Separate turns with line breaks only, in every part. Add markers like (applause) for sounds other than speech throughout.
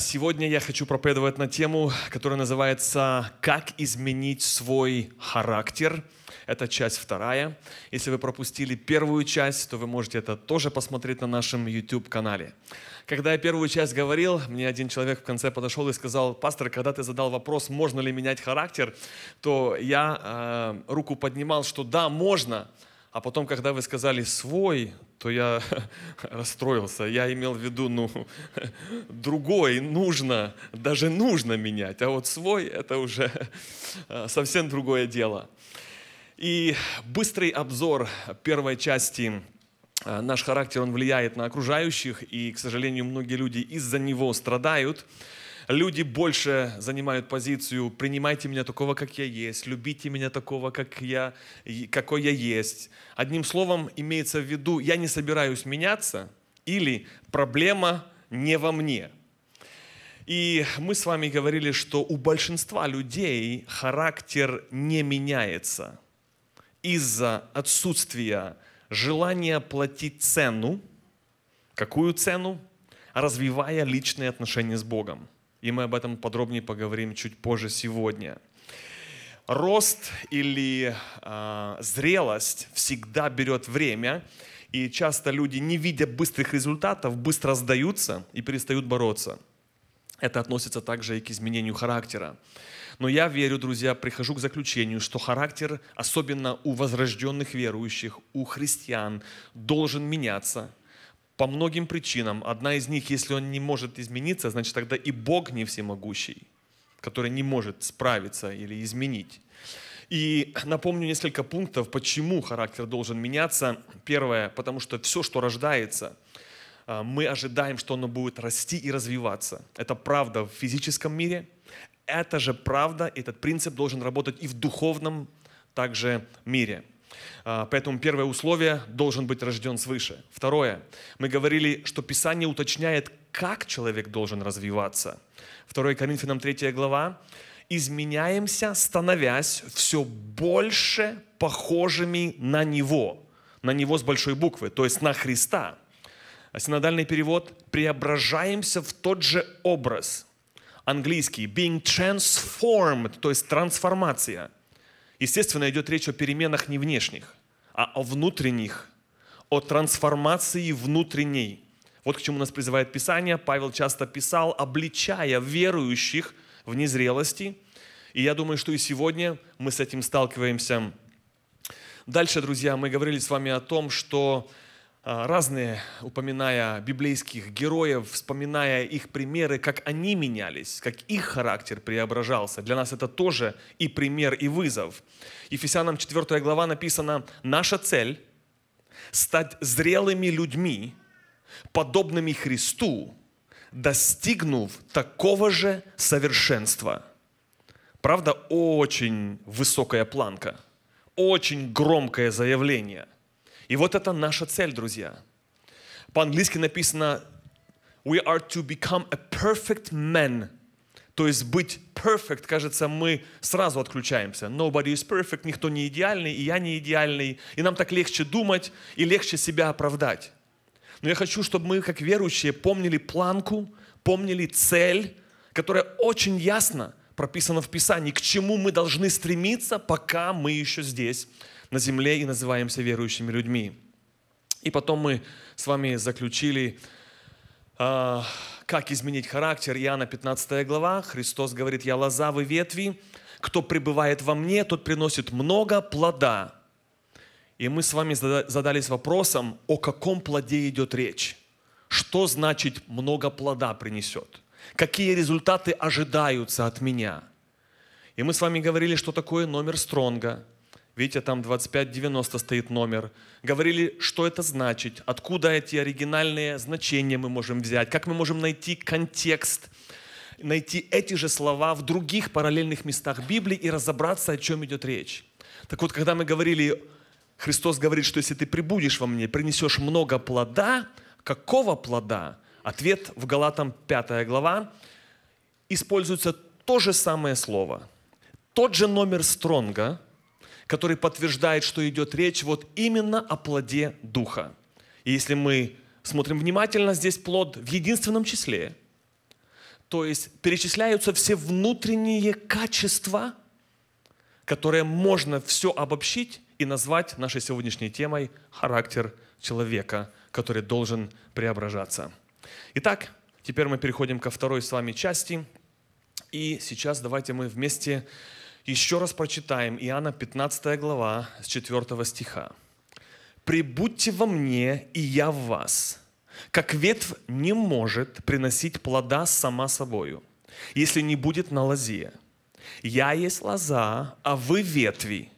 Сегодня я хочу проповедовать на тему, которая называется «Как изменить свой характер». Это часть вторая. Если вы пропустили первую часть, то вы можете это тоже посмотреть на нашем YouTube-канале. Когда я первую часть говорил, мне один человек в конце подошел и сказал, «Пастор, когда ты задал вопрос, можно ли менять характер, то я э, руку поднимал, что да, можно». А потом, когда вы сказали «свой», то я (laughs) расстроился. Я имел в виду, ну, (laughs) другой нужно, даже нужно менять, а вот свой это уже (laughs) э, совсем другое дело. И быстрый обзор первой части э, Наш характер, он влияет на окружающих, и, к сожалению, многие люди из-за него страдают люди больше занимают позицию «принимайте меня такого, как я есть», «любите меня такого, как я, какой я есть». Одним словом, имеется в виду «я не собираюсь меняться» или «проблема не во мне». И мы с вами говорили, что у большинства людей характер не меняется из-за отсутствия желания платить цену. Какую цену? Развивая личные отношения с Богом. И мы об этом подробнее поговорим чуть позже сегодня. Рост или э, зрелость всегда берет время, и часто люди, не видя быстрых результатов, быстро сдаются и перестают бороться. Это относится также и к изменению характера. Но я верю, друзья, прихожу к заключению, что характер, особенно у возрожденных верующих, у христиан, должен меняться по многим причинам. Одна из них, если он не может измениться, значит тогда и Бог не всемогущий, который не может справиться или изменить. И напомню несколько пунктов, почему характер должен меняться. Первое, потому что все, что рождается, а, мы ожидаем, что оно будет расти и развиваться. Это правда в физическом мире. Это же правда, этот принцип должен работать и в духовном также мире. А, поэтому первое условие – должен быть рожден свыше. Второе. Мы говорили, что Писание уточняет, как человек должен развиваться. 2 Коринфянам 3 глава. «Изменяемся, становясь все больше похожими на Него». На Него с большой буквы, то есть на Христа. А синодальный перевод «преображаемся в тот же образ». Английский «being transformed», то есть трансформация – Естественно, идет речь о переменах не внешних, а о внутренних, о трансформации внутренней. Вот к чему нас призывает Писание. Павел часто писал, обличая верующих в незрелости. И я думаю, что и сегодня мы с этим сталкиваемся. Дальше, друзья, мы говорили с вами о том, что а, разные, упоминая библейских героев, вспоминая их примеры, как они менялись, как их характер преображался. Для нас это тоже и пример, и вызов. Ефесянам 4 глава написано «Наша цель – стать зрелыми людьми, подобными Христу, достигнув такого же совершенства». Правда, очень высокая планка, очень громкое заявление – и вот это наша цель, друзья. По-английски написано «We are to become a perfect man». То есть быть perfect, кажется, мы сразу отключаемся. Nobody is perfect, никто не идеальный, и я не идеальный. И нам так легче думать и легче себя оправдать. Но я хочу, чтобы мы, как верующие, помнили планку, помнили цель, которая очень ясно прописана в Писании, к чему мы должны стремиться, пока мы еще здесь, на земле и называемся верующими людьми. И потом мы с вами заключили, а, как изменить характер. Иоанна 15 глава. Христос говорит, «Я лоза, вы ветви. Кто пребывает во мне, тот приносит много плода». И мы с вами задались вопросом, о каком плоде идет речь. Что значит «много плода принесет»? Какие результаты ожидаются от меня? И мы с вами говорили, что такое номер Стронга – Видите, там 2590 стоит номер. Говорили, что это значит, откуда эти оригинальные значения мы можем взять, как мы можем найти контекст, найти эти же слова в других параллельных местах Библии и разобраться, о чем идет речь. Так вот, когда мы говорили, Христос говорит, что если ты прибудешь во мне, принесешь много плода, какого плода? Ответ в Галатам 5 глава. Используется то же самое слово, тот же номер стронга – который подтверждает, что идет речь вот именно о плоде Духа. И если мы смотрим внимательно, здесь плод в единственном числе, то есть перечисляются все внутренние качества, которые можно все обобщить и назвать нашей сегодняшней темой «Характер человека», который должен преображаться. Итак, теперь мы переходим ко второй с вами части. И сейчас давайте мы вместе еще раз прочитаем Иоанна 15 глава с 4 стиха. «Прибудьте во мне, и я в вас. Как ветвь не может приносить плода сама собою, если не будет на лозе. Я есть лоза, а вы ветви.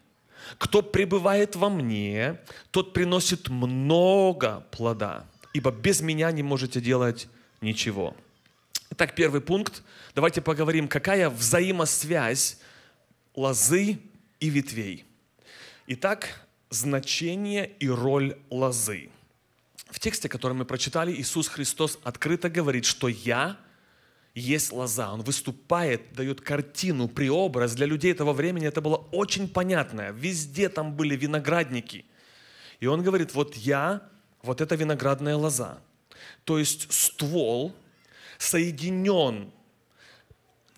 Кто пребывает во мне, тот приносит много плода, ибо без меня не можете делать ничего». Итак, первый пункт. Давайте поговорим, какая взаимосвязь лозы и ветвей. Итак, значение и роль лозы. В тексте, который мы прочитали, Иисус Христос открыто говорит, что «Я есть лоза». Он выступает, дает картину, преобраз. Для людей того времени это было очень понятно. Везде там были виноградники. И он говорит, вот я, вот эта виноградная лоза. То есть ствол соединен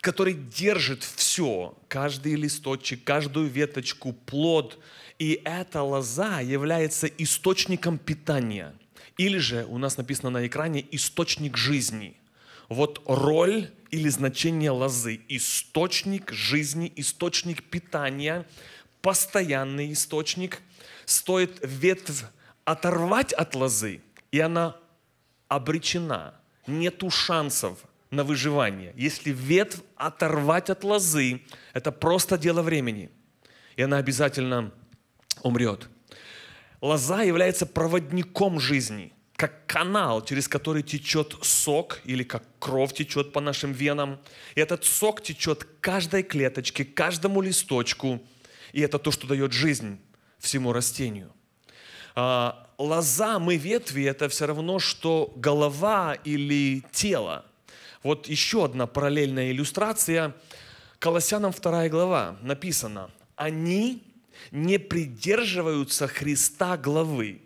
который держит все, каждый листочек, каждую веточку, плод. И эта лоза является источником питания. Или же у нас написано на экране источник жизни. Вот роль или значение лозы. Источник жизни, источник питания, постоянный источник. Стоит ветвь оторвать от лозы, и она обречена. Нету шансов – на выживание. Если ветвь оторвать от лозы, это просто дело времени. И она обязательно умрет. Лоза является проводником жизни, как канал, через который течет сок, или как кровь течет по нашим венам. И этот сок течет каждой клеточке, каждому листочку. И это то, что дает жизнь всему растению а, лоза, мы ветви, это все равно, что голова или тело. Вот еще одна параллельная иллюстрация. Колоссянам 2 глава написано, они не придерживаются Христа главы.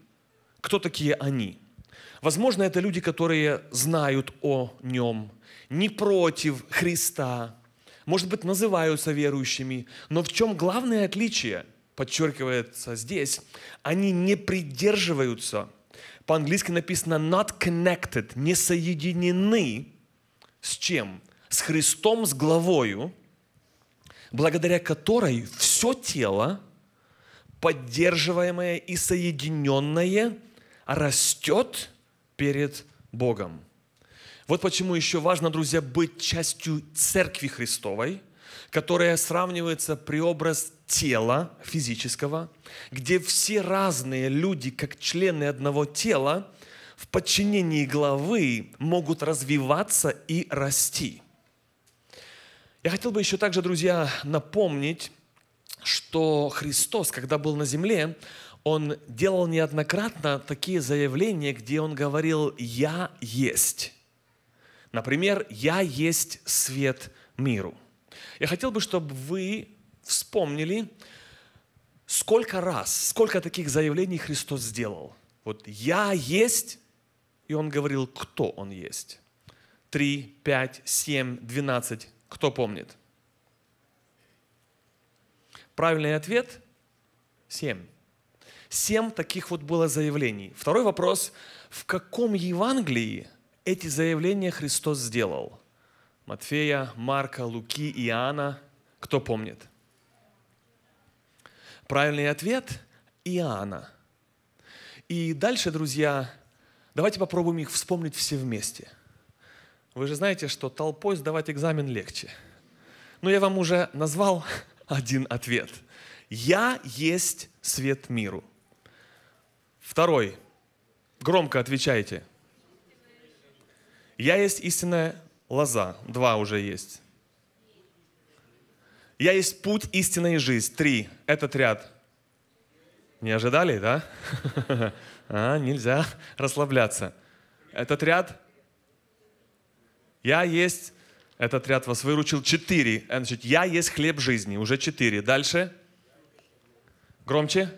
Кто такие они? Возможно, это люди, которые знают о нем, не против Христа, может быть, называются верующими, но в чем главное отличие, подчеркивается здесь, они не придерживаются, по-английски написано not connected, не соединены с чем? С Христом, с главою, благодаря которой все тело, поддерживаемое и соединенное, растет перед Богом. Вот почему еще важно, друзья, быть частью Церкви Христовой, которая сравнивается преобраз тела физического, где все разные люди, как члены одного тела, в подчинении главы могут развиваться и расти. Я хотел бы еще также, друзья, напомнить, что Христос, когда был на земле, он делал неоднократно такие заявления, где он говорил «Я есть». Например, «Я есть свет миру». Я хотел бы, чтобы вы вспомнили, сколько раз, сколько таких заявлений Христос сделал. Вот «Я есть и он говорил, кто он есть. 3, 5, 7, 12. Кто помнит? Правильный ответ – 7. 7 таких вот было заявлений. Второй вопрос – в каком Евангелии эти заявления Христос сделал? Матфея, Марка, Луки, Иоанна. Кто помнит? Правильный ответ – Иоанна. И дальше, друзья, Давайте попробуем их вспомнить все вместе. Вы же знаете, что толпой сдавать экзамен легче. Но я вам уже назвал (laughs) один ответ. Я есть свет миру. Второй. Громко отвечайте. Я есть истинная лоза. Два уже есть. Я есть путь, истинной жизни. Три. Этот ряд. Не ожидали, да? (laughs) А, нельзя (laughs) расслабляться. Этот ряд «Я есть», этот ряд вас выручил, четыре. Э, значит, «Я есть хлеб жизни», уже четыре. Дальше. Громче.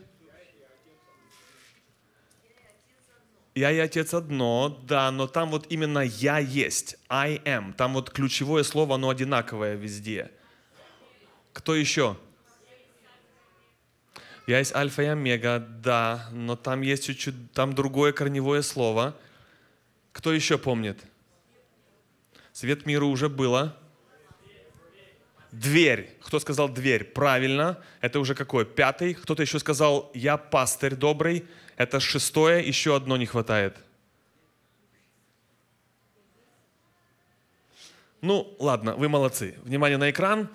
Я и Отец одно, да, но там вот именно я есть, I am. Там вот ключевое слово, оно одинаковое везде. Кто еще? Я есть альфа и омега, да, но там есть чуть-чуть, там другое корневое слово. Кто еще помнит? Свет миру уже было. Дверь. Кто сказал дверь? Правильно. Это уже какой? Пятый. Кто-то еще сказал, я пастырь добрый. Это шестое, еще одно не хватает. Ну, ладно, вы молодцы. Внимание на экран.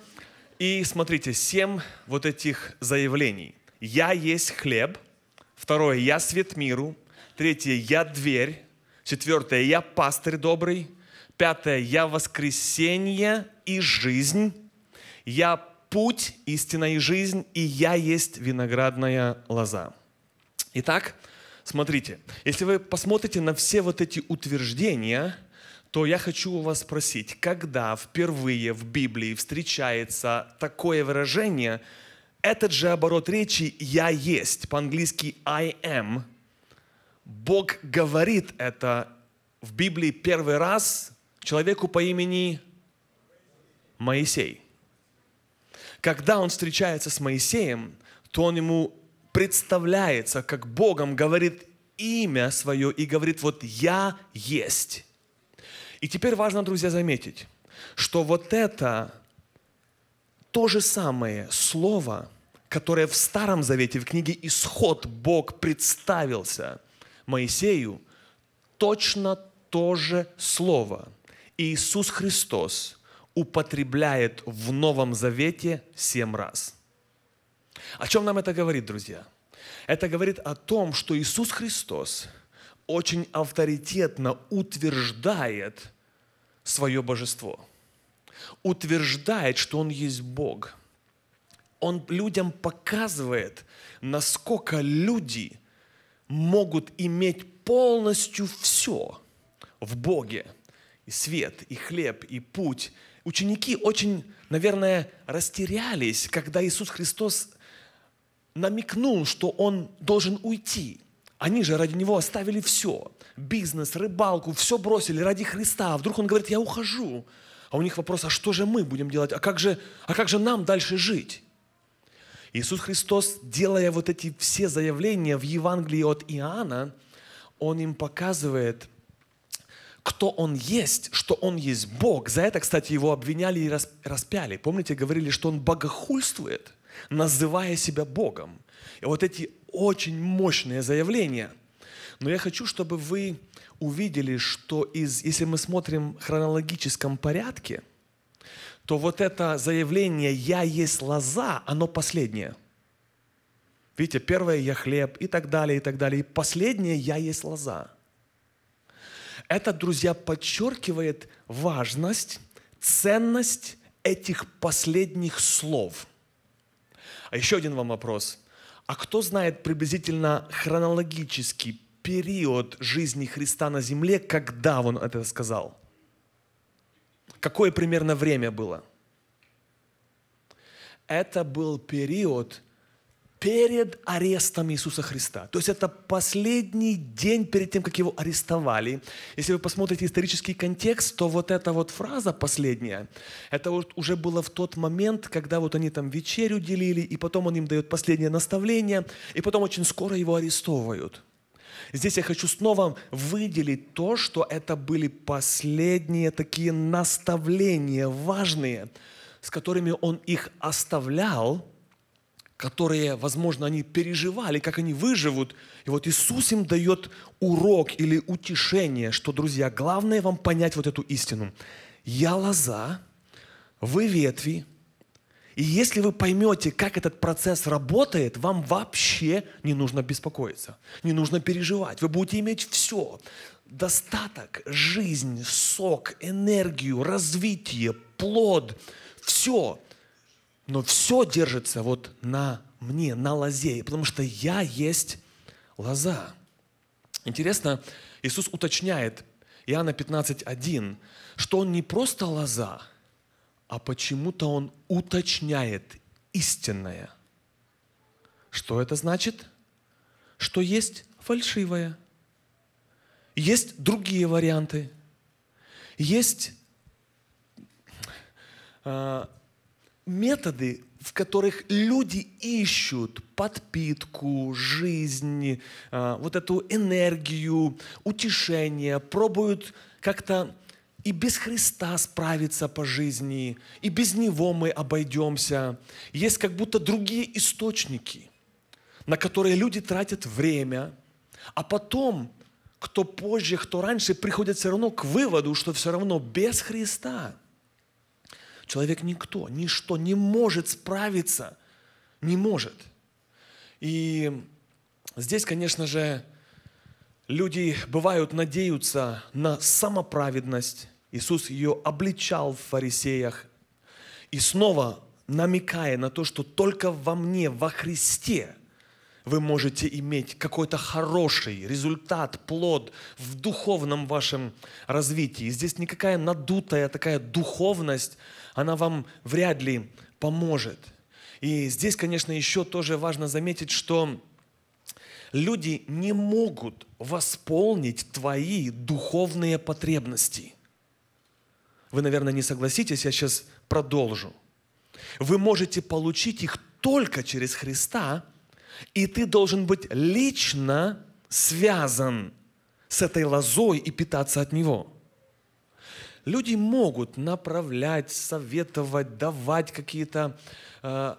И смотрите, семь вот этих заявлений – я есть хлеб. Второе, я свет миру. Третье, я дверь. Четвертое, я пастырь добрый. Пятое, я воскресенье и жизнь. Я путь, истина и жизнь. И я есть виноградная лоза. Итак, смотрите, если вы посмотрите на все вот эти утверждения, то я хочу у вас спросить, когда впервые в Библии встречается такое выражение – этот же оборот речи «я есть», по-английски «I am», Бог говорит это в Библии первый раз человеку по имени Моисей. Когда он встречается с Моисеем, то он ему представляется как Богом, говорит имя свое и говорит, вот я есть. И теперь важно, друзья, заметить, что вот это то же самое слово – которое в Старом Завете, в книге «Исход» Бог представился Моисею, точно то же слово Иисус Христос употребляет в Новом Завете семь раз. О чем нам это говорит, друзья? Это говорит о том, что Иисус Христос очень авторитетно утверждает свое божество. Утверждает, что Он есть Бог – он людям показывает, насколько люди могут иметь полностью все в Боге. И свет, и хлеб, и путь. Ученики очень, наверное, растерялись, когда Иисус Христос намекнул, что Он должен уйти. Они же ради Него оставили все. Бизнес, рыбалку, все бросили ради Христа. А вдруг Он говорит, я ухожу. А у них вопрос, а что же мы будем делать? А как же, а как же нам дальше жить? Иисус Христос, делая вот эти все заявления в Евангелии от Иоанна, Он им показывает, кто Он есть, что Он есть Бог. За это, кстати, Его обвиняли и распяли. Помните, говорили, что Он богохульствует, называя себя Богом. И вот эти очень мощные заявления. Но я хочу, чтобы вы увидели, что из, если мы смотрим в хронологическом порядке – то вот это заявление «я есть лоза», оно последнее. Видите, первое «я хлеб» и так далее, и так далее. И последнее «я есть лоза». Это, друзья, подчеркивает важность, ценность этих последних слов. А еще один вам вопрос. А кто знает приблизительно хронологический период жизни Христа на земле, когда он это сказал? Какое примерно время было? Это был период перед арестом Иисуса Христа. То есть это последний день перед тем, как его арестовали. Если вы посмотрите исторический контекст, то вот эта вот фраза последняя, это вот уже было в тот момент, когда вот они там вечерю делили, и потом он им дает последнее наставление, и потом очень скоро его арестовывают. Здесь я хочу снова выделить то, что это были последние такие наставления важные, с которыми он их оставлял, которые, возможно, они переживали, как они выживут. И вот Иисус им дает урок или утешение, что, друзья, главное вам понять вот эту истину. Я лоза, вы ветви, и если вы поймете, как этот процесс работает, вам вообще не нужно беспокоиться, не нужно переживать. Вы будете иметь все. Достаток, жизнь, сок, энергию, развитие, плод, все. Но все держится вот на мне, на лозе, потому что я есть лоза. Интересно, Иисус уточняет, Иоанна 15.1, что он не просто лоза – а почему-то он уточняет истинное. Что это значит? Что есть фальшивое. Есть другие варианты. Есть э, методы, в которых люди ищут подпитку, жизнь, э, вот эту энергию, утешение, пробуют как-то и без Христа справиться по жизни, и без Него мы обойдемся. Есть как будто другие источники, на которые люди тратят время, а потом, кто позже, кто раньше, приходят все равно к выводу, что все равно без Христа человек никто, ничто не может справиться, не может. И здесь, конечно же, люди бывают надеются на самоправедность, Иисус ее обличал в фарисеях и снова намекая на то, что только во мне, во Христе, вы можете иметь какой-то хороший результат, плод в духовном вашем развитии. здесь никакая надутая такая духовность, она вам вряд ли поможет. И здесь, конечно, еще тоже важно заметить, что люди не могут восполнить твои духовные потребности. Вы, наверное, не согласитесь, я сейчас продолжу. Вы можете получить их только через Христа, и ты должен быть лично связан с этой лозой и питаться от него. Люди могут направлять, советовать, давать какие-то э,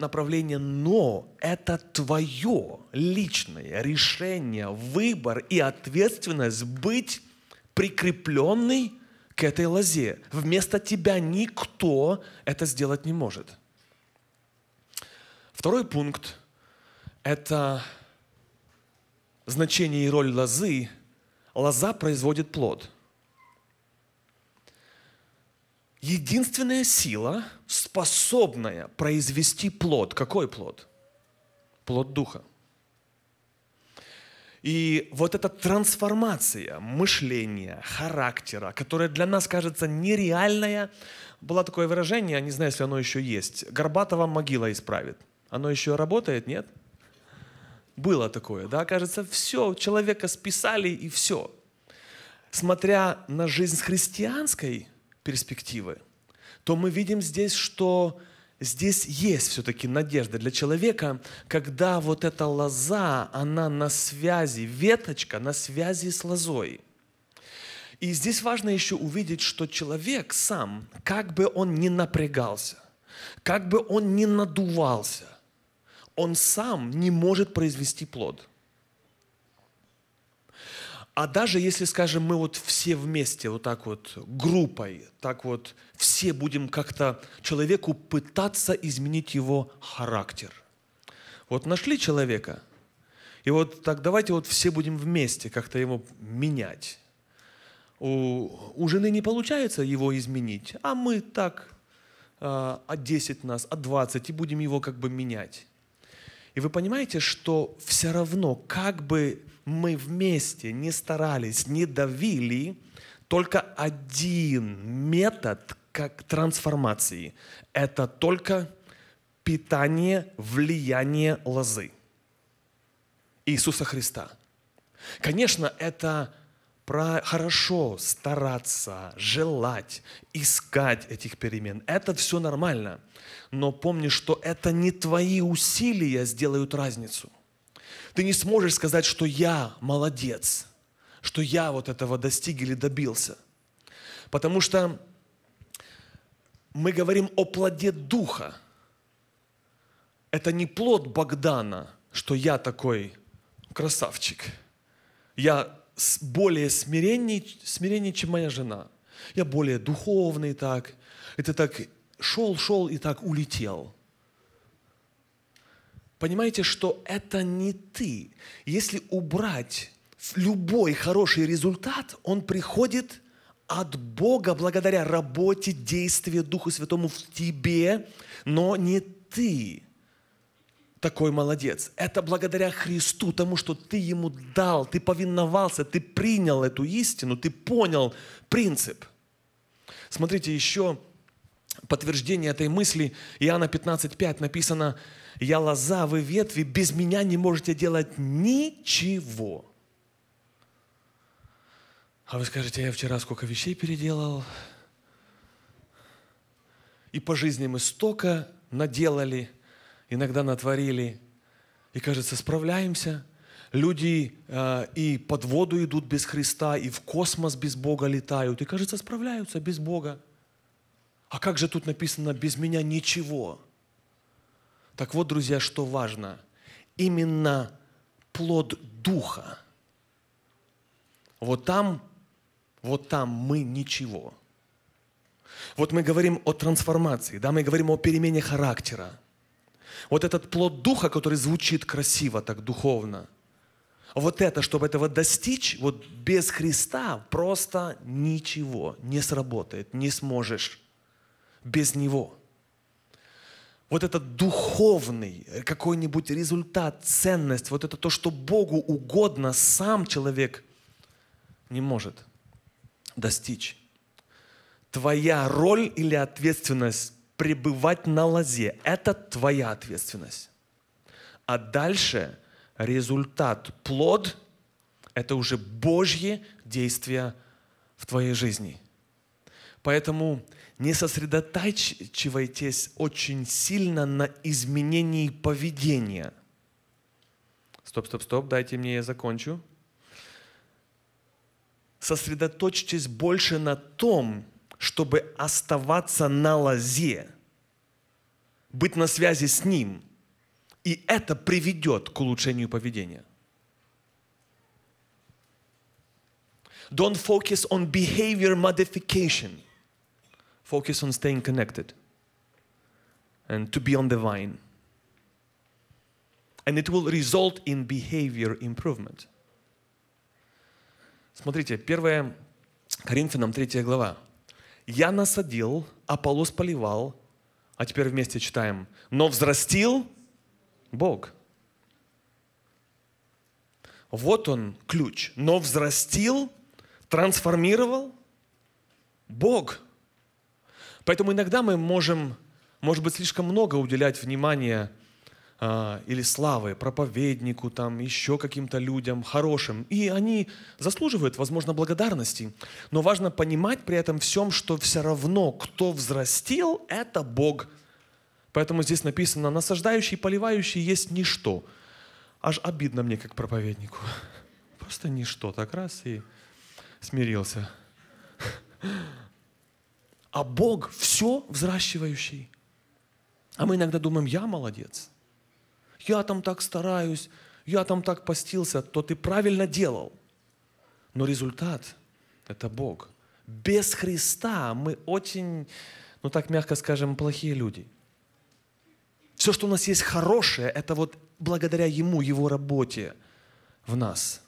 направление, но это твое личное решение, выбор и ответственность быть прикрепленный к этой лозе. Вместо тебя никто это сделать не может. Второй пункт – это значение и роль лозы. Лоза производит плод. Единственная сила, способная произвести плод. Какой плод? Плод Духа – и вот эта трансформация мышления, характера, которая для нас кажется нереальная, было такое выражение, не знаю, если оно еще есть, Горбатова могила исправит. Оно еще работает, нет? Было такое, да? Кажется, все, человека списали и все. Смотря на жизнь с христианской перспективы, то мы видим здесь, что здесь есть все-таки надежда для человека, когда вот эта лоза, она на связи, веточка на связи с лозой. И здесь важно еще увидеть, что человек сам, как бы он ни напрягался, как бы он ни надувался, он сам не может произвести плод – а даже если, скажем, мы вот все вместе, вот так вот, группой, так вот, все будем как-то человеку пытаться изменить его характер. Вот нашли человека, и вот так давайте вот все будем вместе как-то его менять. У, у жены не получается его изменить, а мы так а, от а 10 нас, от а 20, и будем его как бы менять. И вы понимаете, что все равно, как бы мы вместе не старались, не давили, только один метод как трансформации. Это только питание, влияние лозы Иисуса Христа. Конечно, это про хорошо стараться, желать, искать этих перемен. Это все нормально. Но помни, что это не твои усилия сделают разницу. Ты не сможешь сказать, что я молодец, что я вот этого достиг или добился. Потому что мы говорим о плоде Духа. Это не плод Богдана, что я такой красавчик. Я более смиренней, смиренней, чем моя жена. Я более духовный так. Это так шел, шел и так улетел понимаете, что это не ты. Если убрать любой хороший результат, он приходит от Бога благодаря работе, действию Духу Святому в тебе, но не ты такой молодец. Это благодаря Христу, тому, что ты ему дал, ты повиновался, ты принял эту истину, ты понял принцип. Смотрите, еще подтверждение этой мысли Иоанна 15.5 написано, «Я лоза, вы ветви, без меня не можете делать ничего». А вы скажете, я вчера сколько вещей переделал, и по жизни мы столько наделали, иногда натворили, и, кажется, справляемся. Люди э, и под воду идут без Христа, и в космос без Бога летают, и, кажется, справляются без Бога. А как же тут написано «без меня ничего»? Так вот, друзья, что важно. Именно плод Духа. Вот там, вот там мы ничего. Вот мы говорим о трансформации, да, мы говорим о перемене характера. Вот этот плод Духа, который звучит красиво, так духовно, вот это, чтобы этого достичь, вот без Христа просто ничего не сработает, не сможешь без Него. Вот этот духовный какой-нибудь результат, ценность, вот это то, что Богу угодно, сам человек не может достичь. Твоя роль или ответственность пребывать на лозе – это твоя ответственность. А дальше результат, плод – это уже Божье действие в твоей жизни – Поэтому не сосредотачивайтесь очень сильно на изменении поведения. Стоп, стоп, стоп, дайте мне я закончу. Сосредоточьтесь больше на том, чтобы оставаться на лозе, быть на связи с Ним. И это приведет к улучшению поведения. Don't focus on behavior modification – Focus on staying connected and to be on the vine. And it will result in behavior improvement. Смотрите, 1 Коринфянам 3 глава. «Я насадил, Аполлос поливал, а теперь вместе читаем, но взрастил Бог». Вот он ключ. Но взрастил, трансформировал Бог – Поэтому иногда мы можем, может быть, слишком много уделять внимания э, или славы проповеднику, там, еще каким-то людям хорошим. И они заслуживают, возможно, благодарности. Но важно понимать при этом всем, что все равно, кто взрастил, это Бог. Поэтому здесь написано, насаждающий и поливающий есть ничто. Аж обидно мне, как проповеднику. (laughs) Просто ничто. Так раз и смирился. (laughs) а Бог все взращивающий. А мы иногда думаем, я молодец, я там так стараюсь, я там так постился, то ты правильно делал. Но результат – это Бог. Без Христа мы очень, ну так мягко скажем, плохие люди. Все, что у нас есть хорошее, это вот благодаря Ему, Его работе в нас.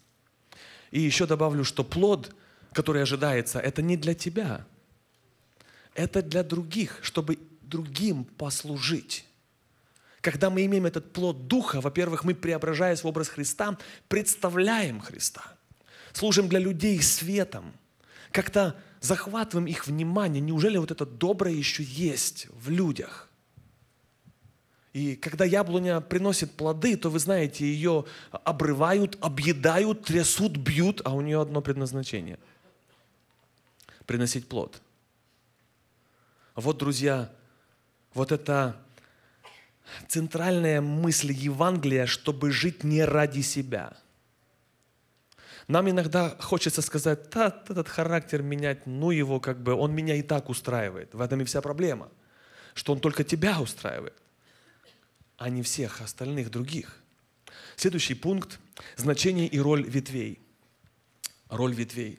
И еще добавлю, что плод, который ожидается, это не для тебя – это для других, чтобы другим послужить. Когда мы имеем этот плод Духа, во-первых, мы, преображаясь в образ Христа, представляем Христа, служим для людей светом, как-то захватываем их внимание. Неужели вот это доброе еще есть в людях? И когда яблоня приносит плоды, то вы знаете, ее обрывают, объедают, трясут, бьют, а у нее одно предназначение – приносить плод – вот, друзья, вот это центральная мысль Евангелия, чтобы жить не ради себя. Нам иногда хочется сказать, да, этот характер менять, ну его как бы, он меня и так устраивает. В этом и вся проблема, что он только тебя устраивает, а не всех остальных других. Следующий пункт – значение и роль ветвей. Роль ветвей.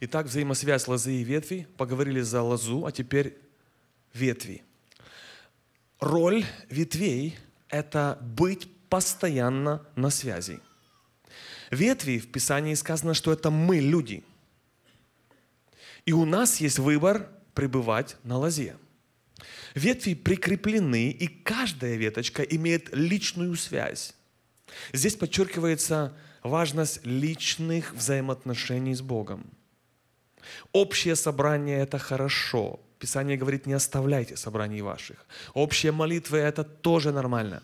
Итак, взаимосвязь лозы и ветви. Поговорили за лозу, а теперь ветви. Роль ветвей – это быть постоянно на связи. Ветви в Писании сказано, что это мы, люди. И у нас есть выбор пребывать на лозе. Ветви прикреплены, и каждая веточка имеет личную связь. Здесь подчеркивается важность личных взаимоотношений с Богом. Общее собрание – это хорошо, Писание говорит, не оставляйте собраний ваших. Общие молитвы – это тоже нормально.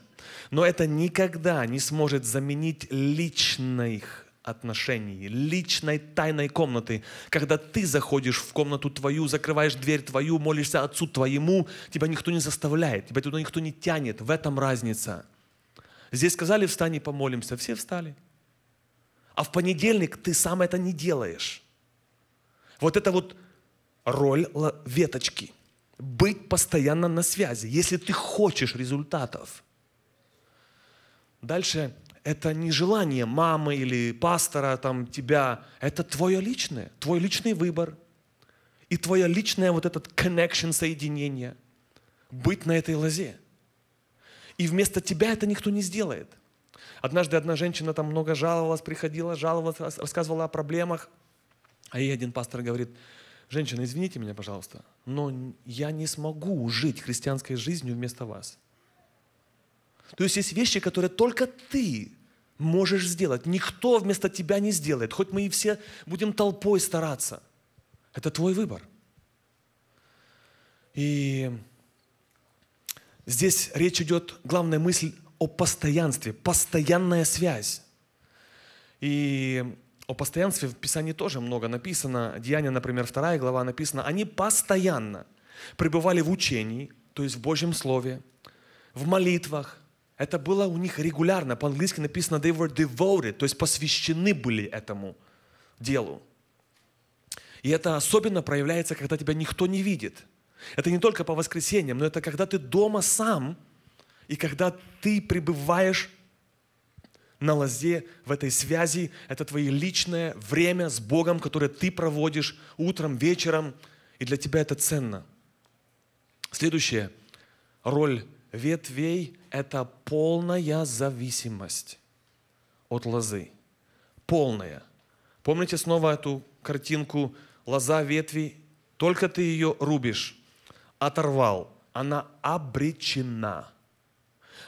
Но это никогда не сможет заменить личных отношений, личной тайной комнаты, когда ты заходишь в комнату твою, закрываешь дверь твою, молишься отцу твоему, тебя никто не заставляет, тебя туда никто не тянет. В этом разница. Здесь сказали, встань и помолимся. Все встали. А в понедельник ты сам это не делаешь. Вот это вот роль веточки. Быть постоянно на связи, если ты хочешь результатов. Дальше это не желание мамы или пастора, там, тебя. Это твое личное, твой личный выбор. И твое личное вот этот connection, соединение. Быть на этой лозе. И вместо тебя это никто не сделает. Однажды одна женщина там много жаловалась, приходила, жаловалась, рассказывала о проблемах. А ей один пастор говорит, Женщина, извините меня, пожалуйста, но я не смогу жить христианской жизнью вместо вас. То есть есть вещи, которые только ты можешь сделать. Никто вместо тебя не сделает. Хоть мы и все будем толпой стараться. Это твой выбор. И здесь речь идет, главная мысль о постоянстве, постоянная связь. И о постоянстве в Писании тоже много написано. Деяния, например, 2 глава написано, они постоянно пребывали в учении, то есть в Божьем Слове, в молитвах. Это было у них регулярно. По-английски написано they were devoted, то есть посвящены были этому делу. И это особенно проявляется, когда тебя никто не видит. Это не только по воскресеньям, но это когда ты дома сам, и когда ты пребываешь на лозе, в этой связи. Это твое личное время с Богом, которое ты проводишь утром, вечером. И для тебя это ценно. Следующее. Роль ветвей – это полная зависимость от лозы. Полная. Помните снова эту картинку «Лоза ветви»? Только ты ее рубишь, оторвал, она обречена –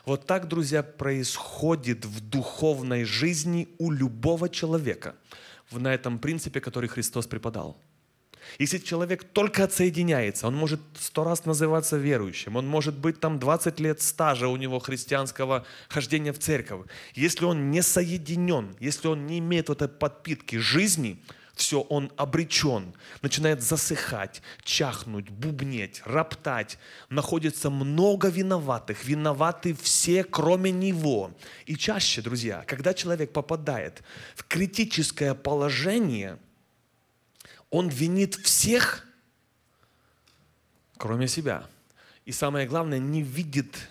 вот так, друзья, происходит в духовной жизни у любого человека на этом принципе, который Христос преподал. Если человек только отсоединяется, он может сто раз называться верующим, он может быть там 20 лет стажа у него христианского хождения в церковь. Если он не соединен, если он не имеет вот этой подпитки жизни – все, он обречен, начинает засыхать, чахнуть, бубнеть, роптать. Находится много виноватых, виноваты все, кроме него. И чаще, друзья, когда человек попадает в критическое положение, он винит всех, кроме себя. И самое главное, не видит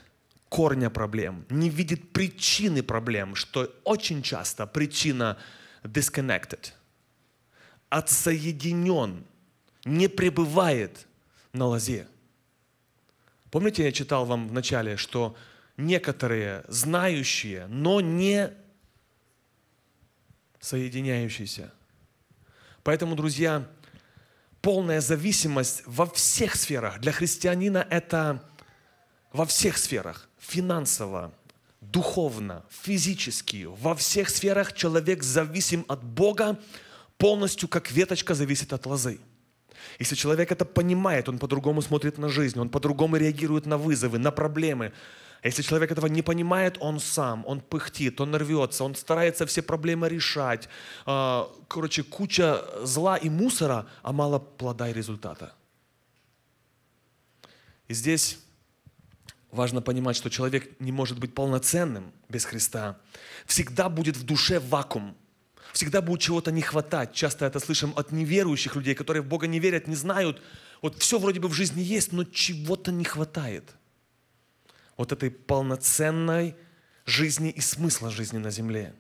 корня проблем, не видит причины проблем, что очень часто причина disconnected – отсоединен, не пребывает на лозе. Помните, я читал вам вначале, что некоторые знающие, но не соединяющиеся. Поэтому, друзья, полная зависимость во всех сферах. Для христианина это во всех сферах. Финансово, духовно, физически. Во всех сферах человек зависим от Бога, полностью как веточка зависит от лозы. Если человек это понимает, он по-другому смотрит на жизнь, он по-другому реагирует на вызовы, на проблемы. А если человек этого не понимает, он сам, он пыхтит, он рвется, он старается все проблемы решать. А, короче, куча зла и мусора, а мало плода и результата. И здесь важно понимать, что человек не может быть полноценным без Христа. Всегда будет в душе вакуум – всегда будет чего-то не хватать. Часто это слышим от неверующих людей, которые в Бога не верят, не знают. Вот все вроде бы в жизни есть, но чего-то не хватает. Вот этой полноценной жизни и смысла жизни на земле.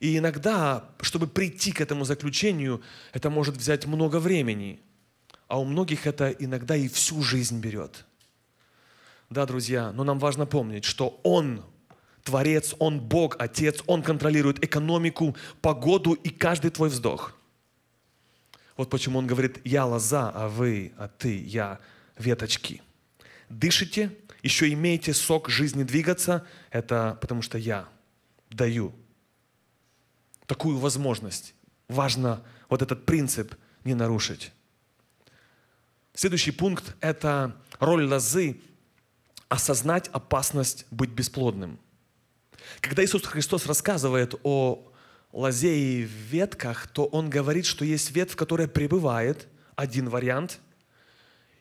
И иногда, чтобы прийти к этому заключению, это может взять много времени. А у многих это иногда и всю жизнь берет. Да, друзья, но нам важно помнить, что Он Творец, Он Бог, Отец, Он контролирует экономику, погоду и каждый твой вздох. Вот почему Он говорит, я лоза, а вы, а ты, я веточки. Дышите, еще имеете сок жизни двигаться, это потому что я даю такую возможность. Важно вот этот принцип не нарушить. Следующий пункт – это роль лозы – осознать опасность быть бесплодным – когда Иисус Христос рассказывает о лозе и ветках, то Он говорит, что есть ветвь, которая пребывает, один вариант,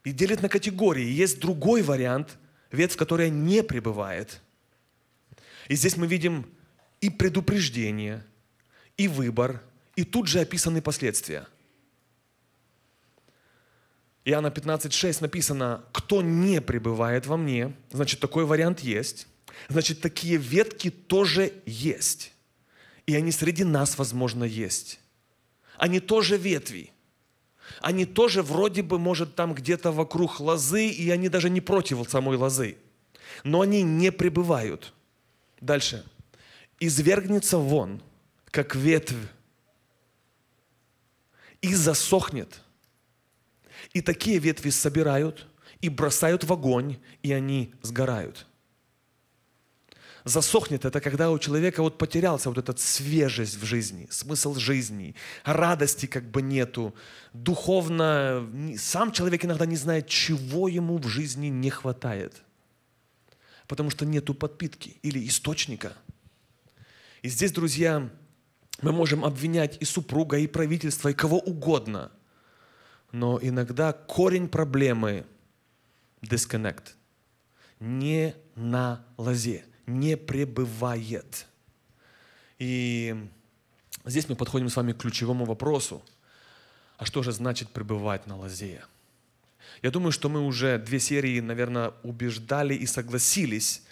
и делит на категории. Есть другой вариант, ветвь, которая не пребывает. И здесь мы видим и предупреждение, и выбор, и тут же описаны последствия. Иоанна 15,6 написано, кто не пребывает во мне, значит, такой вариант есть. Значит, такие ветки тоже есть. И они среди нас, возможно, есть. Они тоже ветви. Они тоже вроде бы, может, там где-то вокруг лозы, и они даже не против самой лозы. Но они не пребывают. Дальше. «Извергнется вон, как ветвь, и засохнет». И такие ветви собирают и бросают в огонь, и они сгорают – засохнет, это когда у человека вот потерялся вот этот свежесть в жизни, смысл жизни, радости как бы нету, духовно, сам человек иногда не знает, чего ему в жизни не хватает, потому что нету подпитки или источника. И здесь, друзья, мы можем обвинять и супруга, и правительство, и кого угодно, но иногда корень проблемы – disconnect – не на лозе – не пребывает. И здесь мы подходим с вами к ключевому вопросу. А что же значит пребывать на лозе? Я думаю, что мы уже две серии, наверное, убеждали и согласились,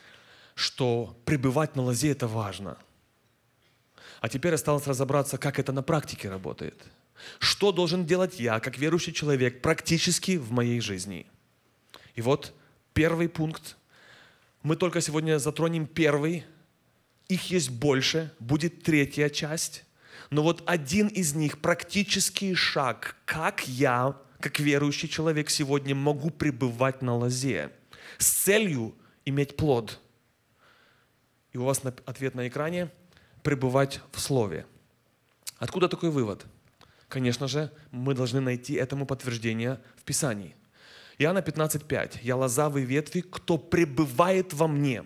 что пребывать на лозе – это важно. А теперь осталось разобраться, как это на практике работает. Что должен делать я, как верующий человек, практически в моей жизни? И вот первый пункт мы только сегодня затронем первый. Их есть больше. Будет третья часть. Но вот один из них, практический шаг, как я, как верующий человек сегодня, могу пребывать на лозе с целью иметь плод. И у вас ответ на экране – пребывать в Слове. Откуда такой вывод? Конечно же, мы должны найти этому подтверждение в Писании – Иоанна 15.5. «Я лозавый ветви, кто пребывает во мне».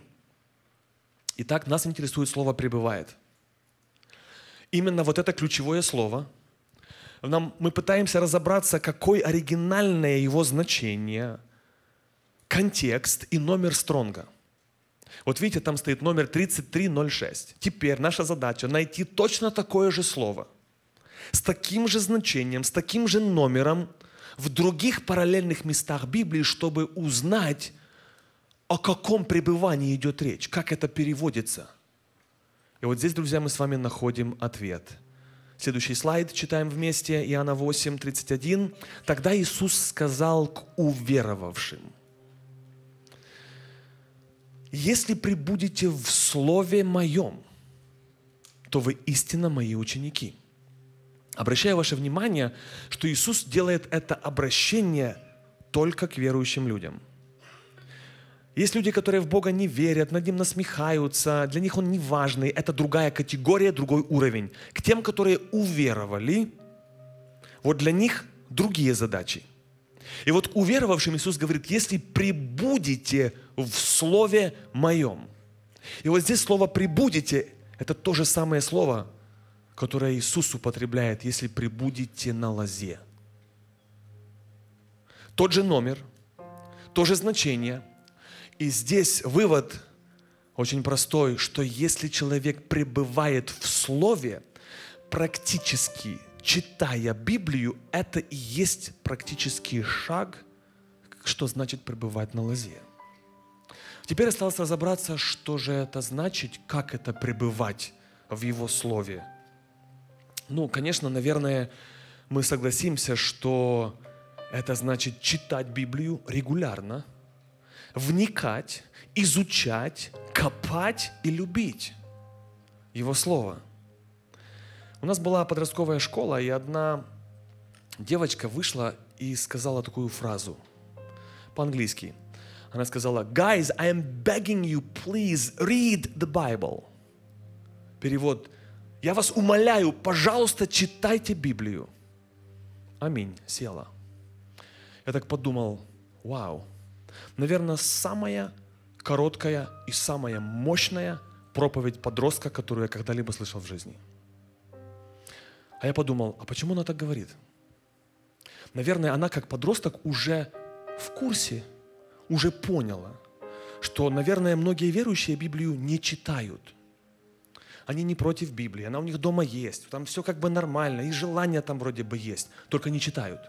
Итак, нас интересует слово «пребывает». Именно вот это ключевое слово. Нам, мы пытаемся разобраться, какое оригинальное его значение, контекст и номер стронга – вот видите, там стоит номер 3306. Теперь наша задача найти точно такое же слово, с таким же значением, с таким же номером в других параллельных местах Библии, чтобы узнать, о каком пребывании идет речь, как это переводится. И вот здесь, друзья, мы с вами находим ответ. Следующий слайд читаем вместе, Иоанна 8, 31. «Тогда Иисус сказал к уверовавшим, «Если прибудете в Слове Моем, то вы истинно Мои ученики» Обращаю ваше внимание, что Иисус делает это обращение только к верующим людям. Есть люди, которые в Бога не верят, над Ним насмехаются, для них Он не важный. Это другая категория, другой уровень. К тем, которые уверовали, вот для них другие задачи. И вот уверовавшим Иисус говорит, если прибудете в Слове Моем. И вот здесь слово «прибудете» — это то же самое слово, которое Иисус употребляет, если прибудете на лозе. Тот же номер, то же значение. И здесь вывод очень простой, что если человек пребывает в Слове, практически читая Библию, это и есть практический шаг, что значит пребывать на лозе. Теперь осталось разобраться, что же это значит, как это пребывать в Его Слове – ну, конечно, наверное, мы согласимся, что это значит читать Библию регулярно, вникать, изучать, копать и любить Его Слово. У нас была подростковая школа, и одна девочка вышла и сказала такую фразу по-английски. Она сказала, «Guys, I am begging you, please read the Bible». Перевод – я вас умоляю, пожалуйста, читайте Библию. Аминь, села. Я так подумал, вау, наверное, самая короткая и самая мощная проповедь подростка, которую я когда-либо слышал в жизни. А я подумал, а почему она так говорит? Наверное, она как подросток уже в курсе, уже поняла, что, наверное, многие верующие Библию не читают – они не против Библии, она у них дома есть, там все как бы нормально, и желание там вроде бы есть, только не читают.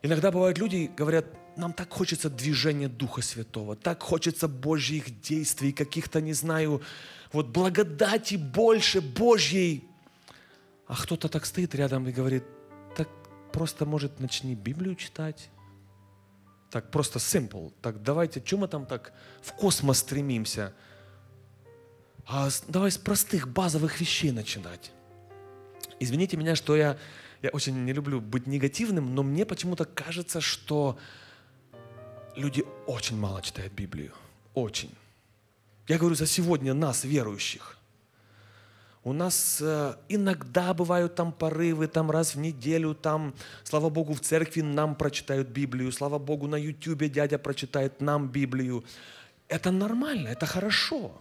Иногда бывают люди, говорят, нам так хочется движения Духа Святого, так хочется Божьих действий, каких-то, не знаю, вот благодати больше Божьей. А кто-то так стоит рядом и говорит, так просто, может, начни Библию читать. Так просто simple. Так давайте, чем мы там так в космос стремимся – а давай с простых базовых вещей начинать. Извините меня, что я, я очень не люблю быть негативным, но мне почему-то кажется, что люди очень мало читают Библию. Очень. Я говорю за сегодня нас, верующих. У нас э, иногда бывают там порывы, там раз в неделю, там, слава Богу, в церкви нам прочитают Библию, слава Богу, на Ютубе дядя прочитает нам Библию. Это нормально, это хорошо.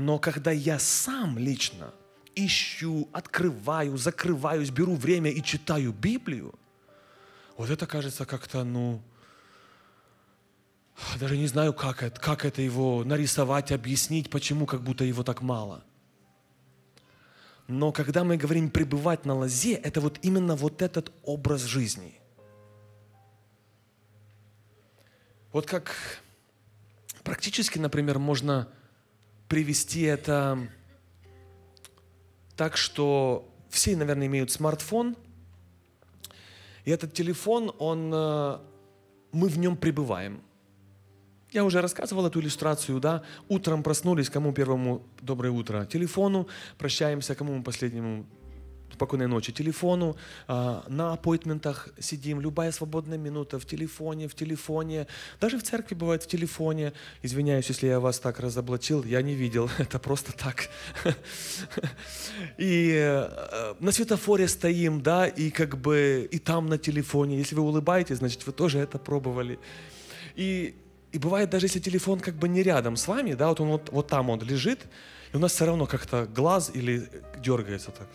Но когда я сам лично ищу, открываю, закрываюсь, беру время и читаю Библию, вот это кажется как-то, ну, даже не знаю, как это, как это его нарисовать, объяснить, почему как будто его так мало. Но когда мы говорим пребывать на лозе, это вот именно вот этот образ жизни. Вот как практически, например, можно привести это так, что все, наверное, имеют смартфон, и этот телефон, он, э, мы в нем пребываем. Я уже рассказывал эту иллюстрацию, да? Утром проснулись, кому первому доброе утро? Телефону, прощаемся, кому последнему спокойной ночи телефону, а, на аппойтментах сидим, любая свободная минута в телефоне, в телефоне, даже в церкви бывает в телефоне. Извиняюсь, если я вас так разоблачил, я не видел, (laughs) это просто так. (laughs) И э, на светофоре стоим, да, и как бы и там на телефоне. Если вы улыбаетесь, значит, вы тоже это пробовали. И, и бывает даже, если телефон как бы не рядом с вами, да, вот он вот, вот там он лежит, и у нас все равно как-то глаз или дергается так.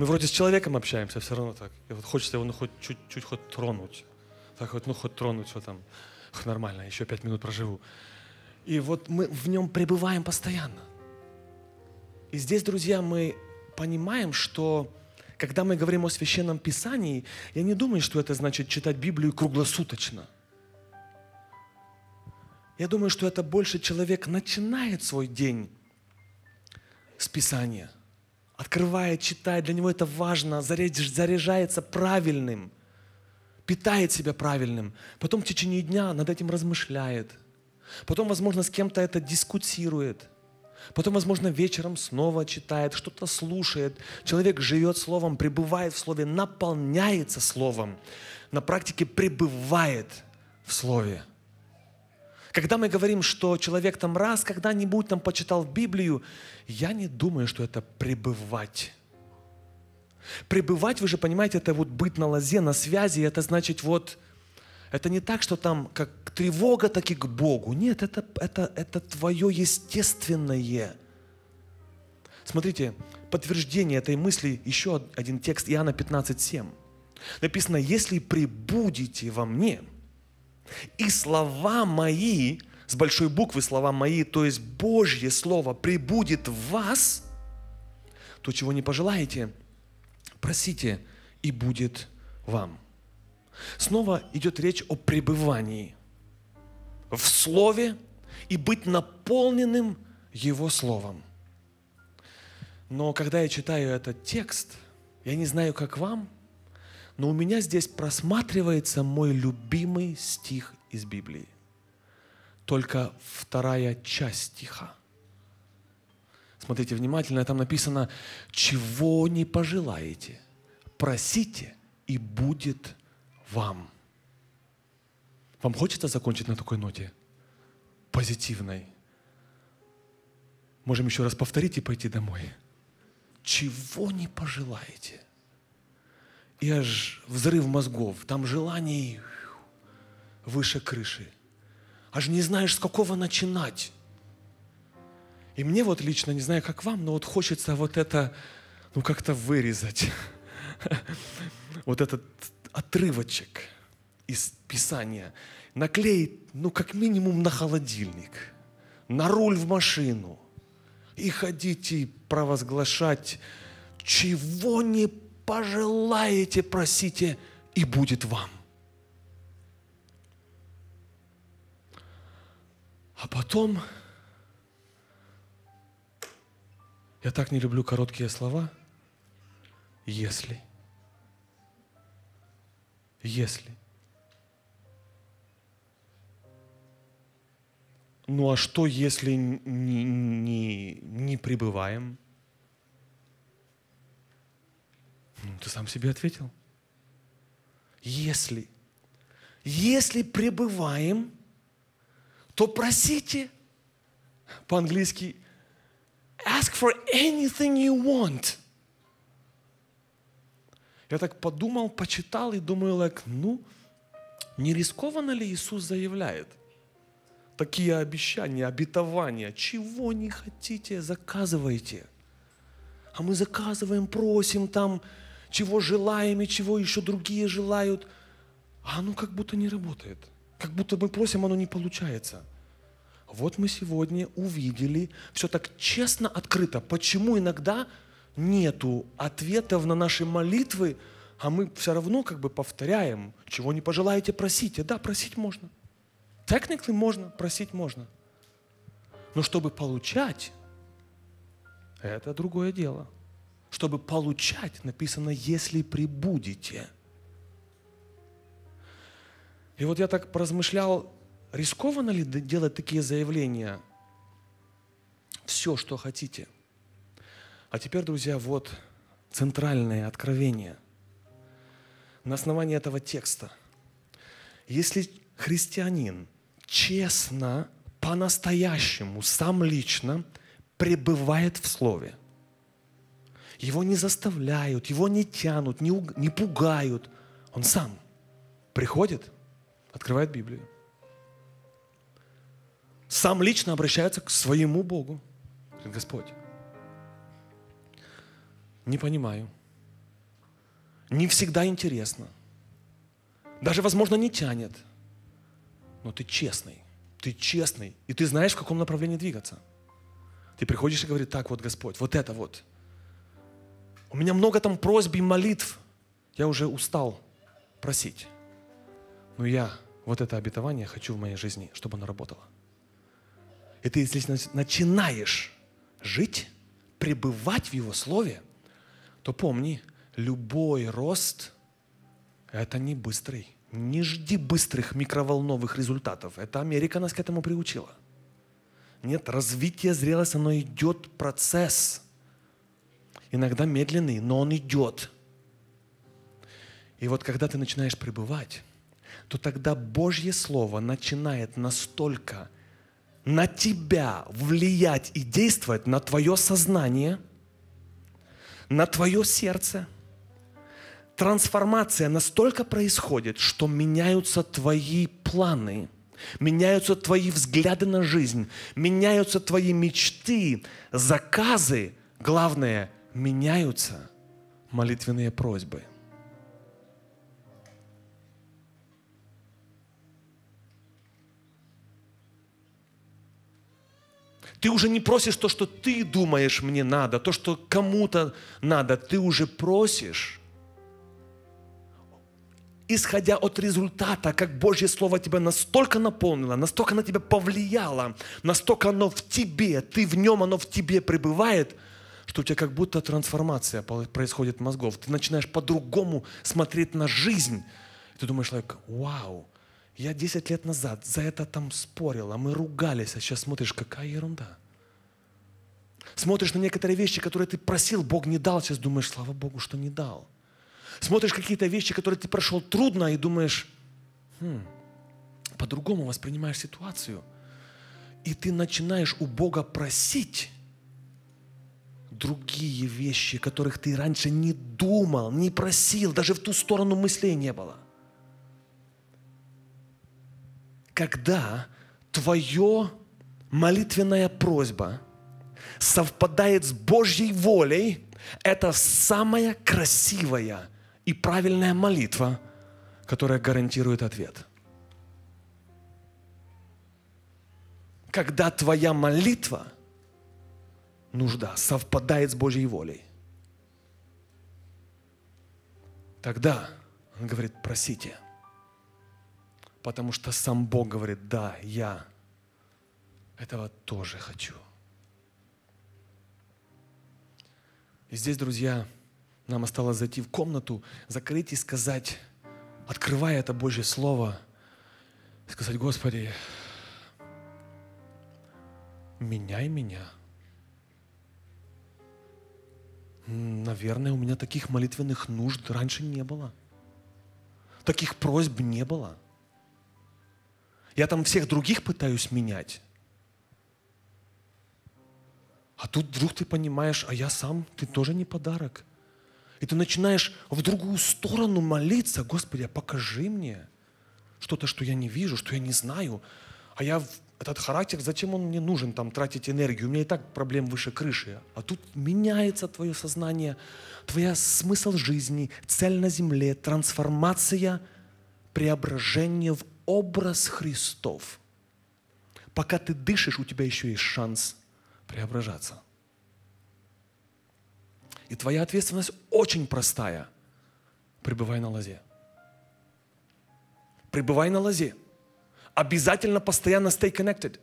Мы вроде с человеком общаемся, все равно так. И вот хочется его ну, хоть чуть-чуть хоть тронуть. Так вот, ну хоть тронуть, что там. Ох, нормально, еще пять минут проживу. И вот мы в нем пребываем постоянно. И здесь, друзья, мы понимаем, что когда мы говорим о священном писании, я не думаю, что это значит читать Библию круглосуточно. Я думаю, что это больше человек начинает свой день с писания – открывает, читает, для него это важно, заряжается правильным, питает себя правильным, потом в течение дня над этим размышляет, потом, возможно, с кем-то это дискутирует, потом, возможно, вечером снова читает, что-то слушает. Человек живет словом, пребывает в слове, наполняется словом, на практике пребывает в слове – когда мы говорим, что человек там раз когда-нибудь там почитал Библию, я не думаю, что это пребывать. Пребывать, вы же понимаете, это вот быть на лозе, на связи, это значит вот, это не так, что там как тревога, так и к Богу. Нет, это, это, это твое естественное. Смотрите, подтверждение этой мысли, еще один текст, Иоанна 15:7 Написано, если прибудете во мне, и слова мои, с большой буквы слова мои, то есть Божье Слово прибудет в вас, то, чего не пожелаете, просите, и будет вам. Снова идет речь о пребывании в Слове и быть наполненным Его Словом. Но когда я читаю этот текст, я не знаю, как вам – но у меня здесь просматривается мой любимый стих из Библии. Только вторая часть стиха. Смотрите внимательно, там написано, чего не пожелаете, просите, и будет вам. Вам хочется закончить на такой ноте? Позитивной. Можем еще раз повторить и пойти домой. Чего не пожелаете – и аж взрыв мозгов, там желаний выше крыши. Аж не знаешь, с какого начинать. И мне вот лично, не знаю, как вам, но вот хочется вот это, ну, как-то вырезать. (laughs) Вот этот отрывочек из Писания. Наклеить, ну, как минимум на холодильник, на руль в машину. И ходить, и провозглашать, чего не пожелаете, просите, и будет вам. А потом, я так не люблю короткие слова, если, если. Ну а что, если не, не, не пребываем – Ну, ты сам себе ответил. Если, если пребываем, то просите, по-английски, ask for anything you want. Я так подумал, почитал и думаю, like, ну, не рискованно ли Иисус заявляет? Такие обещания, обетования, чего не хотите, заказывайте. А мы заказываем, просим там, чего желаем и чего еще другие желают, а оно как будто не работает. Как будто мы просим, оно не получается. Вот мы сегодня увидели все так честно, открыто, почему иногда нету ответов на наши молитвы, а мы все равно как бы повторяем, чего не пожелаете, просите. Да, просить можно. Technically можно, просить можно. Но чтобы получать, это другое дело – чтобы получать, написано, если прибудете. И вот я так поразмышлял, рискованно ли делать такие заявления? Все, что хотите. А теперь, друзья, вот центральное откровение на основании этого текста. Если христианин честно, по-настоящему, сам лично пребывает в Слове, его не заставляют, его не тянут, не, уг... не пугают. Он сам приходит, открывает Библию. Сам лично обращается к своему Богу. Говорит, Господь, не понимаю. Не всегда интересно. Даже, возможно, не тянет. Но ты честный. Ты честный. И ты знаешь, в каком направлении двигаться. Ты приходишь и говоришь, так вот, Господь, вот это вот. У меня много там просьб и молитв. Я уже устал просить. Но я вот это обетование хочу в моей жизни, чтобы оно работало. И ты, если начинаешь жить, пребывать в Его Слове, то помни, любой рост – это не быстрый. Не жди быстрых микроволновых результатов. Это Америка нас к этому приучила. Нет, развитие зрелости, оно идет процесс – иногда медленный, но он идет. И вот когда ты начинаешь пребывать, то тогда Божье Слово начинает настолько на тебя влиять и действовать на твое сознание, на твое сердце. Трансформация настолько происходит, что меняются твои планы, меняются твои взгляды на жизнь, меняются твои мечты, заказы, главное, меняются молитвенные просьбы. Ты уже не просишь то, что ты думаешь мне надо, то, что кому-то надо. Ты уже просишь, исходя от результата, как Божье Слово тебя настолько наполнило, настолько на тебя повлияло, настолько оно в тебе, ты в нем, оно в тебе пребывает – что у тебя как будто трансформация происходит мозгов. Ты начинаешь по-другому смотреть на жизнь. ты думаешь, человек, вау, я 10 лет назад за это там спорил, а мы ругались, а сейчас смотришь, какая ерунда. Смотришь на некоторые вещи, которые ты просил, Бог не дал, сейчас думаешь, слава Богу, что не дал. Смотришь какие-то вещи, которые ты прошел трудно, и думаешь, хм, по-другому воспринимаешь ситуацию. И ты начинаешь у Бога просить другие вещи, которых ты раньше не думал, не просил, даже в ту сторону мыслей не было. Когда твое молитвенная просьба совпадает с Божьей волей, это самая красивая и правильная молитва, которая гарантирует ответ. Когда твоя молитва – нужда совпадает с Божьей волей, тогда он говорит, просите. Потому что сам Бог говорит, да, я этого тоже хочу. И здесь, друзья, нам осталось зайти в комнату, закрыть и сказать, открывая это Божье Слово, сказать, Господи, меняй меня. наверное, у меня таких молитвенных нужд раньше не было. Таких просьб не было. Я там всех других пытаюсь менять. А тут вдруг ты понимаешь, а я сам, ты тоже не подарок. И ты начинаешь в другую сторону молиться, Господи, а покажи мне что-то, что я не вижу, что я не знаю. А я этот характер, зачем он мне нужен, там, тратить энергию? У меня и так проблем выше крыши. А тут меняется твое сознание, твой смысл жизни, цель на земле, трансформация, преображение в образ Христов. Пока ты дышишь, у тебя еще есть шанс преображаться. И твоя ответственность очень простая. Пребывай на лозе. Пребывай на лозе – Обязательно постоянно stay connected.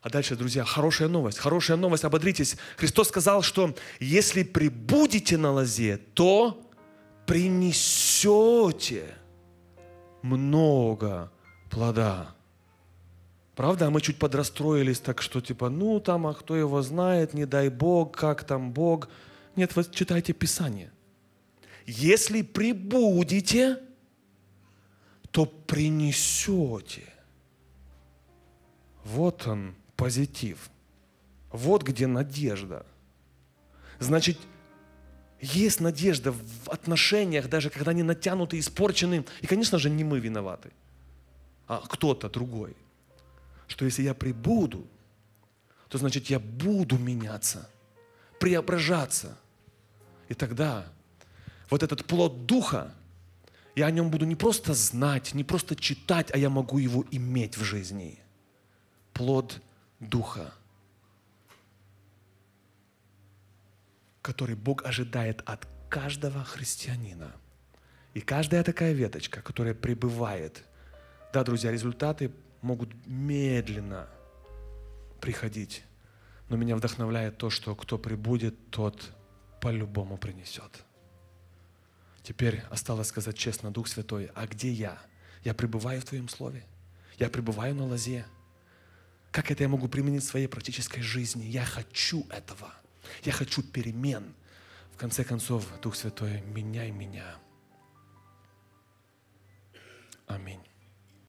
А дальше, друзья, хорошая новость. Хорошая новость, ободритесь. Христос сказал, что если прибудете на лозе, то принесете много плода. Правда, а мы чуть подрастроились, так что типа, ну там, а кто его знает, не дай Бог, как там Бог. Нет, вы читайте Писание. Если прибудете, что принесете. Вот он, позитив. Вот где надежда. Значит, есть надежда в отношениях, даже когда они натянуты, испорчены. И, конечно же, не мы виноваты, а кто-то другой. Что если я прибуду, то значит я буду меняться, преображаться. И тогда вот этот плод Духа, я о нем буду не просто знать, не просто читать, а я могу его иметь в жизни. Плод Духа, который Бог ожидает от каждого христианина. И каждая такая веточка, которая пребывает, да, друзья, результаты могут медленно приходить. Но меня вдохновляет то, что кто прибудет, тот по-любому принесет. Теперь осталось сказать честно, Дух Святой, а где я? Я пребываю в Твоем Слове. Я пребываю на лозе. Как это я могу применить в своей практической жизни? Я хочу этого. Я хочу перемен. В конце концов, Дух Святой, меняй меня. Аминь.